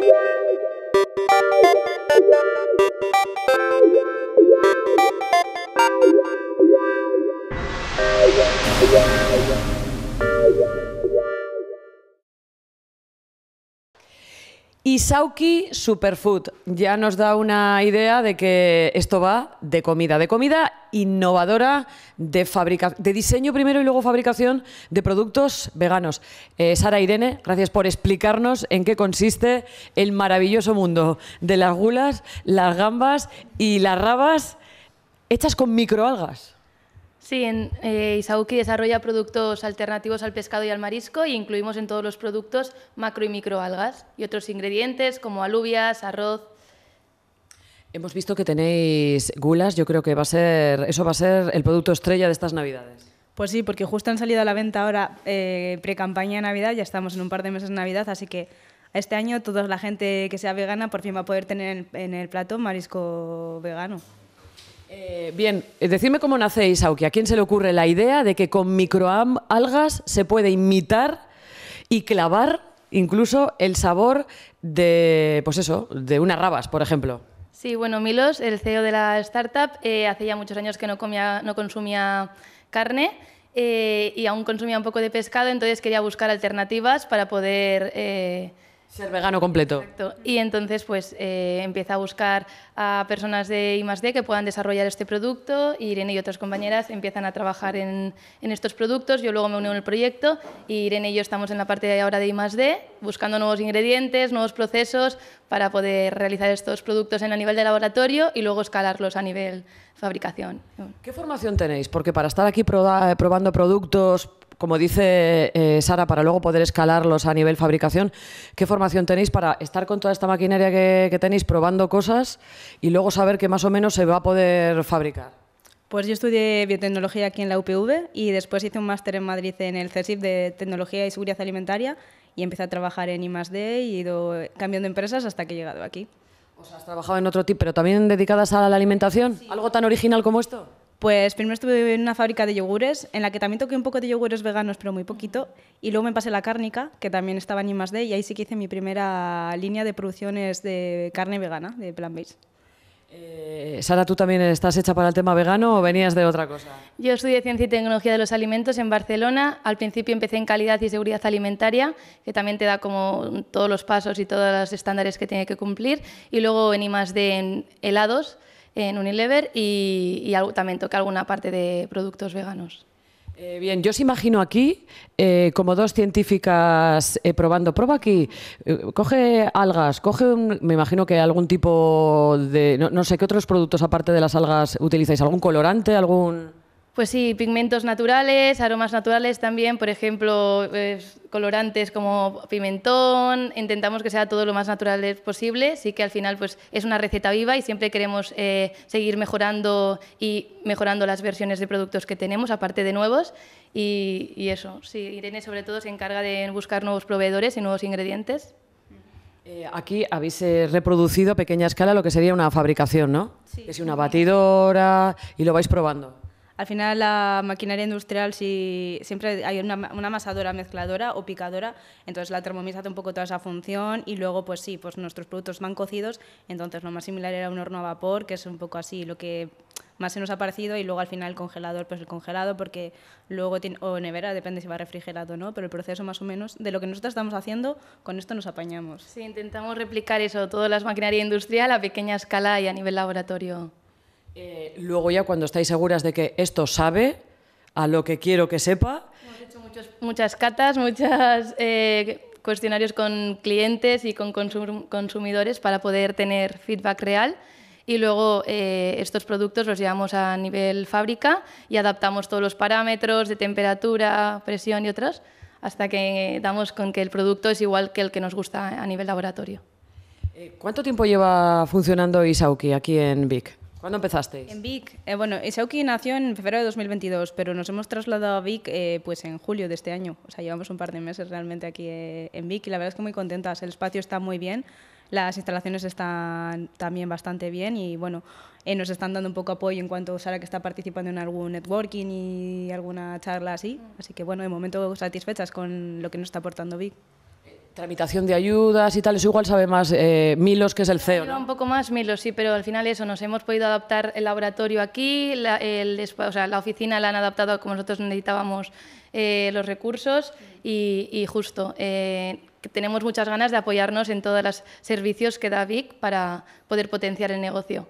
Yeah. Y Superfood ya nos da una idea de que esto va de comida, de comida innovadora, de, diseño primero y luego fabricación de productos veganos. Eh, Sara Irene, gracias por explicarnos en qué consiste el maravilloso mundo de las gulas, las gambas y las rabas hechas con microalgas. Sí, en eh, Isauki desarrolla productos alternativos al pescado y al marisco y incluimos en todos los productos macro y microalgas y otros ingredientes como alubias, arroz. Hemos visto que tenéis gulas, yo creo que va a ser, eso va a ser el producto estrella de estas Navidades. Pues sí, porque justo han salido a la venta ahora eh, pre-campaña de Navidad, ya estamos en un par de meses de Navidad, así que este año toda la gente que sea vegana por fin va a poder tener en el plato marisco vegano. Eh, bien, eh, decidme cómo nacéis, Auki. ¿A quién se le ocurre la idea de que con microalgas se puede imitar y clavar incluso el sabor de, pues eso, de unas rabas, por ejemplo? Sí, bueno, Milos, el CEO de la startup, eh, hace ya muchos años que no, comía, no consumía carne y aún consumía un poco de pescado, entonces quería buscar alternativas para poder ser vegano completo. Exacto. Y entonces, pues, eh, empieza a buscar a personas de I+.D. que puedan desarrollar este producto. Irene y otras compañeras empiezan a trabajar en, en estos productos. Yo luego me uní en el proyecto y Irene y yo estamos en la parte de ahora de I+.D., buscando nuevos ingredientes, nuevos procesos para poder realizar estos productos en a nivel de laboratorio y luego escalarlos a nivel fabricación. ¿Qué formación tenéis? Porque para estar aquí probando productos, como dice eh, Sara, para luego poder escalarlos a nivel fabricación, ¿qué formación tenéis para estar con toda esta maquinaria que, tenéis probando cosas y luego saber que más o menos se va a poder fabricar? Pues yo estudié biotecnología aquí en la UPV y después hice un máster en Madrid en el CESIP de Tecnología y Seguridad Alimentaria y empecé a trabajar en I+.D y he ido cambiando empresas hasta que he llegado aquí. O sea, has trabajado en otro tipo, pero también dedicadas a la alimentación, algo tan original como esto. Pues primero estuve en una fábrica de yogures, en la que también toqué un poco de yogures veganos, pero muy poquito. Y luego me pasé la cárnica, que también estaba en más y ahí sí que hice mi primera línea de producciones de carne vegana, de plant-based. Eh, Sara, ¿tú también estás hecha para el tema vegano o venías de otra cosa? Yo estudié Ciencia y Tecnología de los Alimentos en Barcelona. Al principio empecé en Calidad y Seguridad Alimentaria, que también te da como todos los pasos y todos los estándares que tiene que cumplir. Y luego en I+.D. en helados, en Unilever y, también toca alguna parte de productos veganos. Eh, bien, yo os imagino aquí eh, como dos científicas eh, probando. Prueba aquí, coge algas, coge me imagino que algún tipo de, no, sé, ¿qué otros productos aparte de las algas utilizáis? ¿Algún colorante, algún...? Pues sí, pigmentos naturales, aromas naturales también, por ejemplo, eh, colorantes como pimentón, intentamos que sea todo lo más natural posible, sí que al final pues, es una receta viva y siempre queremos eh, seguir mejorando y mejorando las versiones de productos que tenemos, aparte de nuevos, y, eso, sí, Irene sobre todo se encarga de buscar nuevos proveedores y nuevos ingredientes. Eh, aquí habéis reproducido a pequeña escala lo que sería una fabricación, ¿no? Sí. Es una batidora y lo vais probando. Al final la maquinaria industrial si, siempre hay una, amasadora, mezcladora o picadora, entonces la Thermomix hace un poco toda esa función y luego pues sí, pues nuestros productos van cocidos, entonces lo más similar era un horno a vapor, que es un poco así lo que más se nos ha parecido y luego al final el congelador, pues el congelado, porque luego tiene, o nevera, depende si va refrigerado o no, pero el proceso más o menos de lo que nosotros estamos haciendo, con esto nos apañamos. Sí, intentamos replicar eso, todas las maquinaria industrial a pequeña escala y a nivel laboratorio. Eh, luego ya cuando estáis seguras de que esto sabe a lo que quiero que sepa. Hemos hecho muchas catas, muchos eh, cuestionarios con clientes y con consumidores para poder tener feedback real y luego eh, estos productos los llevamos a nivel fábrica y adaptamos todos los parámetros de temperatura, presión y otros hasta que damos con que el producto es igual que el que nos gusta a nivel laboratorio. ¿Cuánto tiempo lleva funcionando Isauki aquí en Vic? ¿Cuándo empezasteis? En Vic. Eh, bueno, Isauki nació en febrero de 2022, pero nos hemos trasladado a Vic eh, pues en julio de este año. O sea, llevamos un par de meses realmente aquí eh, en Vic y la verdad es que muy contentas. El espacio está muy bien, las instalaciones están también bastante bien y bueno, nos están dando un poco apoyo en cuanto a Sara que está participando en algún networking y alguna charla así. Mm. Así que bueno, de momento satisfechas con lo que nos está aportando Vic. Tramitación de ayudas y tal, eso igual sabe más eh, Milos, que es el CEO. Un poco más Milos, sí, pero al final eso, nos hemos podido adaptar el laboratorio aquí, la, el, la oficina la han adaptado como nosotros necesitábamos eh, los recursos y, justo. Eh, tenemos muchas ganas de apoyarnos en todos los servicios que da VIC para poder potenciar el negocio.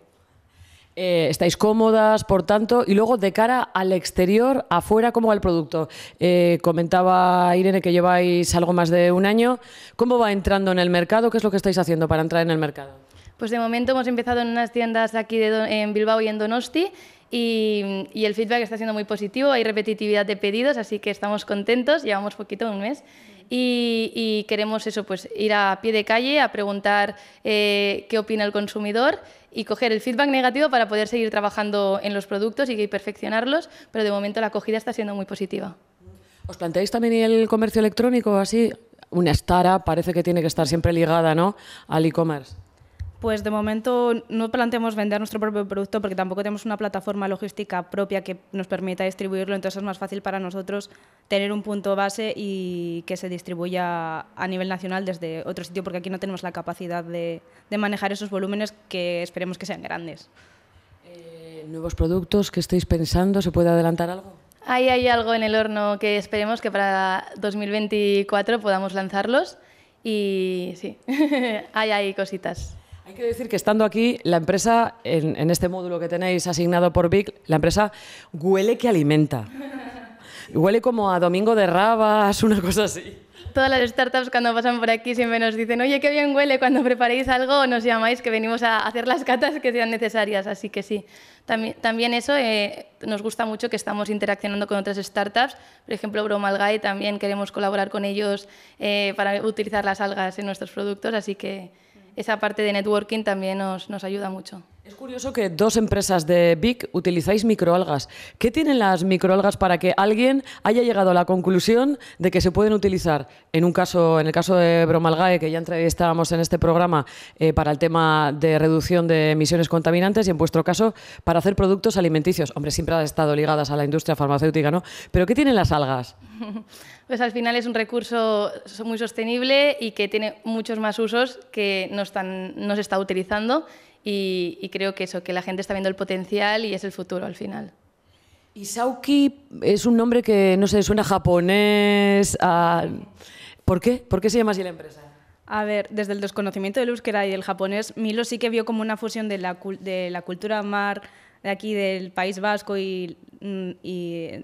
Eh, estáis cómodas, por tanto, y luego de cara al exterior, afuera como al producto. Eh, comentaba Irene que lleváis algo más de un año. ¿Cómo va entrando en el mercado? ¿Qué es lo que estáis haciendo para entrar en el mercado? Pues de momento hemos empezado en unas tiendas aquí en Bilbao y en Donosti. Y, y, el feedback está siendo muy positivo, hay repetitividad de pedidos, así que estamos contentos, llevamos poquito, un mes y, queremos eso, pues ir a pie de calle a preguntar eh, qué opina el consumidor y coger el feedback negativo para poder seguir trabajando en los productos y perfeccionarlos, pero de momento la acogida está siendo muy positiva. ¿Os planteáis también el comercio electrónico así? Una estara parece que tiene que estar siempre ligada ¿no? al e-commerce. Pues de momento no planteamos vender nuestro propio producto porque tampoco tenemos una plataforma logística propia que nos permita distribuirlo, entonces es más fácil para nosotros tener un punto base y que se distribuya a nivel nacional desde otro sitio porque aquí no tenemos la capacidad de, manejar esos volúmenes que esperemos que sean grandes. Eh, ¿Nuevos productos que estáis pensando? ¿Se puede adelantar algo? Ahí hay algo en el horno que esperemos que para 2024 podamos lanzarlos y sí, hay ahí cositas. Hay que decir que estando aquí, la empresa, en, este módulo que tenéis asignado por Vic, la empresa huele que alimenta. Huele como a Domingo de Rabas, una cosa así. Todas las startups cuando pasan por aquí siempre nos dicen, oye, qué bien huele, cuando preparéis algo nos llamáis que venimos a hacer las catas que sean necesarias, así que sí. También, también eso, eh, nos gusta mucho que estamos interaccionando con otras startups, por ejemplo, Bromalgae, también queremos colaborar con ellos eh, para utilizar las algas en nuestros productos, así que esa parte de networking también nos, nos ayuda mucho. Es curioso que dos empresas de BIC utilizáis microalgas. ¿Qué tienen las microalgas para que alguien haya llegado a la conclusión de que se pueden utilizar, en un caso, en el caso de Bromalgae, que ya estábamos en este programa eh, para el tema de reducción de emisiones contaminantes, y en vuestro caso, para hacer productos alimenticios? Hombre, siempre han estado ligadas a la industria farmacéutica, ¿no? Pero ¿qué tienen las algas? Pues al final es un recurso muy sostenible y que tiene muchos más usos que no se está utilizando y, creo que eso, que la gente está viendo el potencial y es el futuro al final. Y Sauki es un nombre que, no sé, suena japonés. ¿Por qué? ¿Por qué se llama así la empresa? A ver, desde el desconocimiento del euskera y el japonés, Milo sí que vio como una fusión de la, de la cultura mar de aquí del País Vasco y, mm,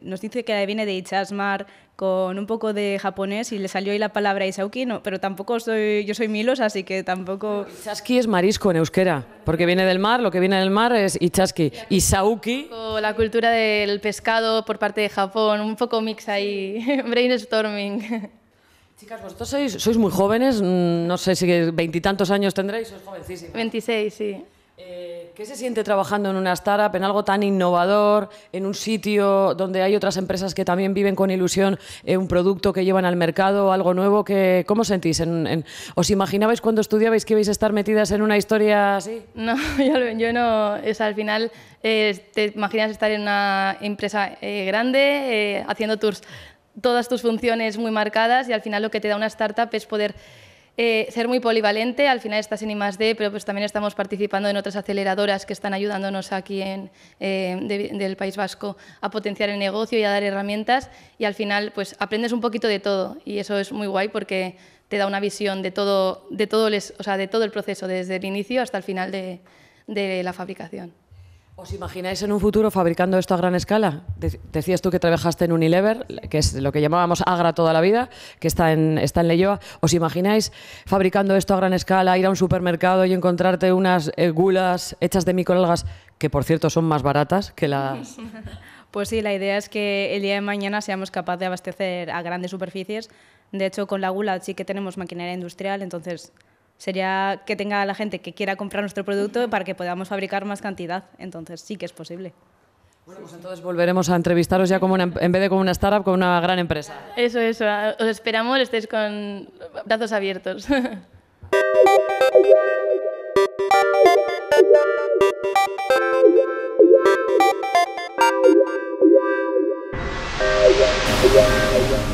nos dice que viene de Ichasmar con un poco de japonés y le salió ahí la palabra Isauki, pero tampoco soy, yo soy Milos, así que tampoco... Ichaski es marisco en euskera, porque viene del mar, lo que viene del mar es Ichaski. Isauki... La cultura del pescado por parte de Japón, un poco mix ahí, brainstorming. Chicas, vosotros sois, muy jóvenes, mm, no sé si veintitantos años tendréis, sois jovencísimos. 26, sí. Eh, ¿Qué se siente trabajando en una startup, en algo tan innovador, en un sitio donde hay otras empresas que también viven con ilusión eh, un producto que llevan al mercado, algo nuevo? Que, ¿Cómo sentís? ¿Os imaginabais cuando estudiabais que ibais a estar metidas en una historia así? No, yo, no. Es, al final eh, te imaginas estar en una empresa eh, grande, haciendo tus, todas tus funciones muy marcadas y al final lo que te da una startup es poder eh, ser muy polivalente. Al final estás en I pero pues también estamos participando en otras aceleradoras que están ayudándonos aquí en, eh, del País Vasco a potenciar el negocio y a dar herramientas. Y al final pues aprendes un poquito de todo y eso es muy guay porque te da una visión de todo, de todo, o sea, de todo el proceso, desde el inicio hasta el final de la fabricación. ¿Os imagináis en un futuro fabricando esto a gran escala? decías tú que trabajaste en Unilever, que es lo que llamábamos Agra toda la vida, que está en, está en Leyoa. ¿Os imagináis fabricando esto a gran escala, ir a un supermercado y encontrarte unas eh, gulas hechas de microalgas, que por cierto son más baratas que las... Pues sí, la idea es que el día de mañana seamos capaces de abastecer a grandes superficies. De hecho, con la gula sí que tenemos maquinaria industrial, entonces Sería que tenga la gente que quiera comprar nuestro producto para que podamos fabricar más cantidad. Entonces sí que es posible. Bueno, pues entonces volveremos a entrevistaros ya como em, en vez de como una startup, con una gran empresa. Eso, eso. Ah, os esperamos, estéis con brazos abiertos.